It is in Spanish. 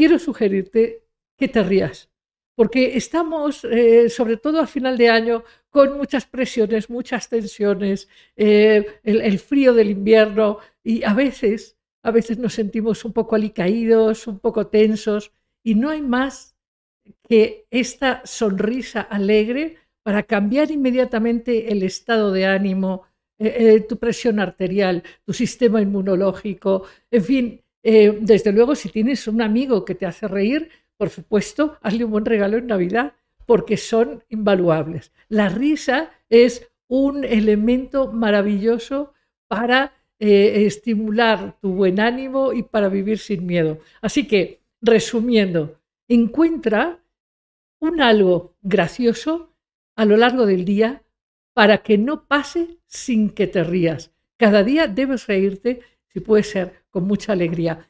quiero sugerirte que te rías, porque estamos, eh, sobre todo a final de año, con muchas presiones, muchas tensiones, eh, el, frío del invierno y a veces, a veces nos sentimos un poco alicaídos, un poco tensos y no hay más que esta sonrisa alegre para cambiar inmediatamente el estado de ánimo, eh, tu presión arterial, tu sistema inmunológico, en fin, eh, desde luego, si tienes un amigo que te hace reír, por supuesto, hazle un buen regalo en Navidad, porque son invaluables. La risa es un elemento maravilloso para eh, estimular tu buen ánimo y para vivir sin miedo. Así que, resumiendo, encuentra un algo gracioso a lo largo del día para que no pase sin que te rías. Cada día debes reírte si puede ser, con mucha alegría.